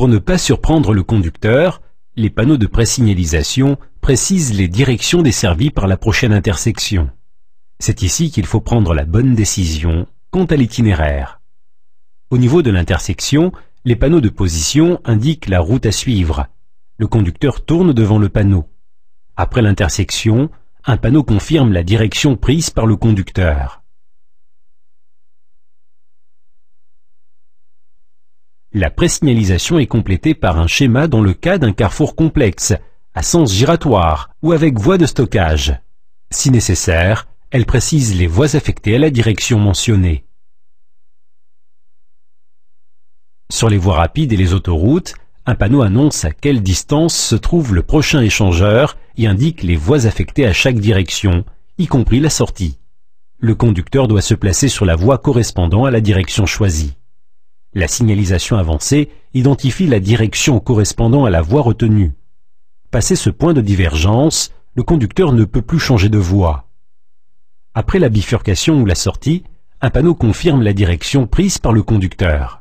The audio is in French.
Pour ne pas surprendre le conducteur, les panneaux de présignalisation précisent les directions desservies par la prochaine intersection. C'est ici qu'il faut prendre la bonne décision quant à l'itinéraire. Au niveau de l'intersection, les panneaux de position indiquent la route à suivre. Le conducteur tourne devant le panneau. Après l'intersection, un panneau confirme la direction prise par le conducteur. La présignalisation est complétée par un schéma dans le cas d'un carrefour complexe, à sens giratoire ou avec voie de stockage. Si nécessaire, elle précise les voies affectées à la direction mentionnée. Sur les voies rapides et les autoroutes, un panneau annonce à quelle distance se trouve le prochain échangeur et indique les voies affectées à chaque direction, y compris la sortie. Le conducteur doit se placer sur la voie correspondant à la direction choisie. La signalisation avancée identifie la direction correspondant à la voie retenue. Passé ce point de divergence, le conducteur ne peut plus changer de voie. Après la bifurcation ou la sortie, un panneau confirme la direction prise par le conducteur.